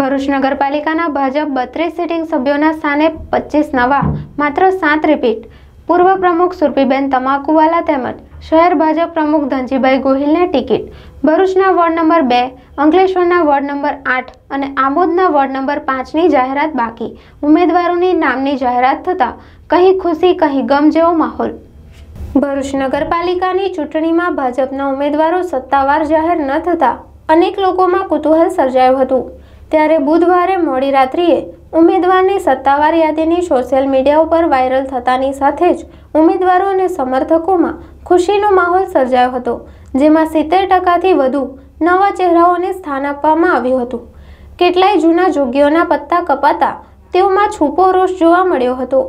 ભરૂચ નગરપાલિકાના ભાજપ બત્રીસ સિટિંગ સભ્યોના સ્થાને પચીસ નવા માત્ર સાત રિપીટ પૂર્વ પ્રમુખ સુરપીબેન તમાકુવાલા તેમજ શહેર ભાજપ પ્રમુખ ધનજીભાઈ ગોહિલને ટિકિટ ભરૂચના વોર્ડ નંબર બે અંકલેશ્વરના વોર્ડ નંબર આઠ અને આમોદના વોર્ડ નંબર પાંચની જાહેરાત બાકી ઉમેદવારોની નામની જાહેરાત થતાં કહી ખુશી કહી ગમ જેવો માહોલ ભરૂચ નગરપાલિકાની ચૂંટણીમાં ભાજપના ઉમેદવારો સત્તાવાર જાહેર ન થતાં અનેક લોકોમાં કુતૂહલ સર્જાયું હતું ત્યારે બુધવારે મોડી રાત્રિએ ઉમેદવારની સત્તાવાર યાદીની સોશિયલ મીડિયા ઉપર વાયરલ થતાની સાથે જ ઉમેદવારો અને સમર્થકોમાં ખુશીનો માહોલ સર્જાયો હતો જેમાં સિત્તેર ટકાથી વધુ નવા ચહેરાઓને સ્થાન આપવામાં આવ્યું હતું કેટલાય જૂના જોગીઓના પત્તા કપાતા તેઓમાં છૂપો રોષ જોવા મળ્યો હતો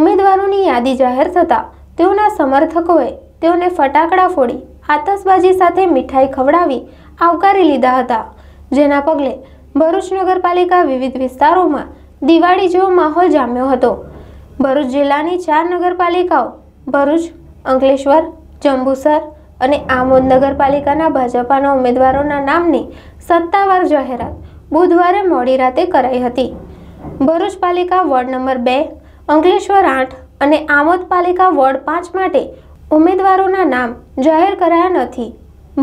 ઉમેદવારોની યાદી જાહેર થતાં તેઓના સમર્થકોએ તેઓને ફટાકડા ફોડી આતશબાજી સાથે મીઠાઈ ખવડાવી આવકારી લીધા હતા જેના પગલે ભરૂચ નગરપાલિકા વિવિધ વિસ્તારોમાં દિવાળી જેવો માહોલ જામ્યો હતો ભરૂચ જિલ્લાની ચાર નગરપાલિકાઓ ભરૂચ અંકલેશ્વર જંબુસર અને આમોદ નગરપાલિકાના ભાજપાના ઉમેદવારોના નામની સત્તાવાર જાહેરાત બુધવારે મોડી રાતે કરાઈ હતી ભરૂચ પાલિકા વોર્ડ નંબર બે અંકલેશ્વર આઠ અને આમોદ પાલિકા વોર્ડ પાંચ માટે ઉમેદવારોના નામ જાહેર કરાયા નથી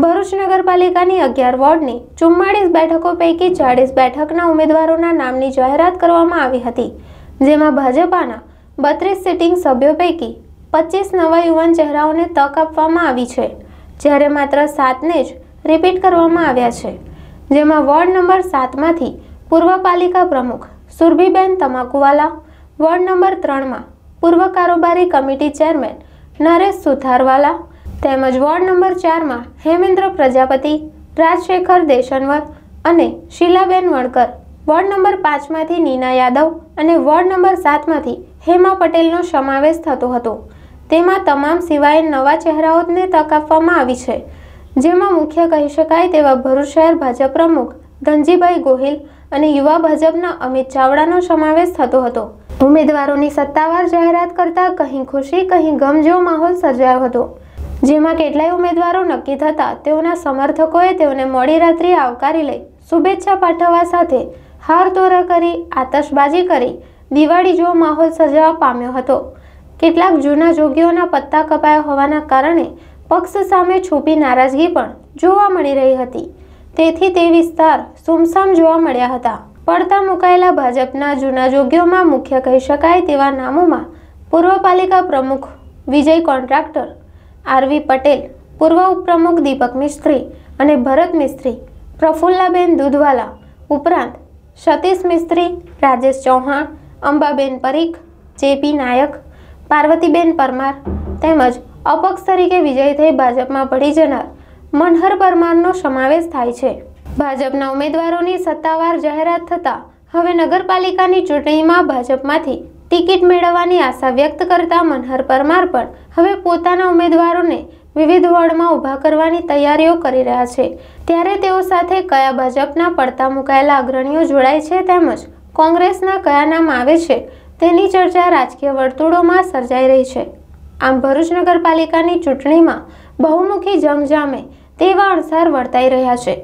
ભરૂચ નગરપાલિકાની અગિયાર વોર્ડની ચુમ્માળીસ બેઠકો પૈકી ચાળીસ બેઠકના ઉમેદવારોના નામની જાહેરાત કરવામાં આવી હતી જેમાં ભાજપાના બત્રીસ સિટિંગ સભ્યો પૈકી પચીસ નવા યુવાન ચહેરાઓને તક આપવામાં આવી છે જ્યારે માત્ર સાતને જ રિપીટ કરવામાં આવ્યા છે જેમાં વોર્ડ નંબર સાતમાંથી પૂર્વ પાલિકા પ્રમુખ સુરભીબેન તમાકુવાલા વોર્ડ નંબર ત્રણમાં પૂર્વ કારોબારી કમિટી ચેરમેન નરેશ સુથારવાલા તેમજ વોર્ડ નંબર ચારમાં હેમેન્દ્ર પ્રજાપતિ રાજશેખર દેશનવર અને શીલાબેન વણકર વોર્ડ નંબર પાંચમાંથી નીના યાદવ અને વોર્ડ નંબર સાતમાંથી હેમા પટેલનો સમાવેશ થતો હતો તેમાં તમામ સિવાય નવા ચહેરાઓને તક આપવામાં આવી છે જેમાં મુખ્ય કહી શકાય તેવા ભરૂચ શહેર ભાજપ પ્રમુખ ધનજીભાઈ ગોહિલ અને યુવા ભાજપના અમિત ચાવડાનો સમાવેશ થતો હતો ઉમેદવારોની સત્તાવાર જાહેરાત કરતાં કહી ખુશી કહી ગમ જેવો માહોલ સર્જાયો હતો જેમાં કેટલાય ઉમેદવારો નક્કી થતા તેઓના સમર્થકોએ તેઓને મોડી રાત્રે આવકારી લઈ શુભેચ્છા પાઠવવા સાથે હાર હારતોરા કરી આતશબાજી કરી દિવાળી જેવો માહોલ સર્જાવા પામ્યો હતો કેટલાક જૂના જોગીઓના પત્તા કપાયા હોવાના કારણે પક્ષ સામે છુપી નારાજગી પણ જોવા મળી રહી હતી તેથી તે વિસ્તાર સુમસામ જોવા મળ્યા હતા પડતા મુકાયેલા ભાજપના જૂના જોગીઓમાં મુખ્ય કહી શકાય તેવા નામોમાં પૂર્વ પાલિકા પ્રમુખ વિજય કોન્ટ્રાક્ટર આરવી પટેલ પૂર્વ ઉપપ્રમુખ દીપક મિસ્ત્રી અને ભરત મિસ્ત્રી પ્રફુલ્લાબેન દૂધવાલા ઉપરાંત સતીશ મિસ્ત્રી રાજેશ ચૌહાણ અંબાબેન પરીખ જેપી નાયક પાર્વતીબેન પરમાર તેમજ અપક્ષ તરીકે વિજય થઈ ભાજપમાં પડી જનાર મનહર પરમારનો સમાવેશ થાય છે ભાજપના ઉમેદવારોની સત્તાવાર જાહેરાત થતાં હવે નગરપાલિકાની ચૂંટણીમાં ભાજપમાંથી ટિકિટ મેળવવાની આશા વ્યક્ત કરતા મનહર પરમાર પણ હવે પોતાના ઉમેદવારોને વિવિધ વોર્ડમાં ઊભા કરવાની તૈયારીઓ કરી રહ્યા છે ત્યારે તેઓ સાથે કયા ભાજપના પડતા મુકાયેલા અગ્રણીઓ જોડાય છે તેમજ કોંગ્રેસના કયા નામ આવે છે તેની ચર્ચા રાજકીય વર્તુળોમાં સર્જાઈ રહી છે આમ ભરૂચ નગરપાલિકાની ચૂંટણીમાં બહુમુખી જંગ જામે તેવા અણસાર વર્તાઈ રહ્યા છે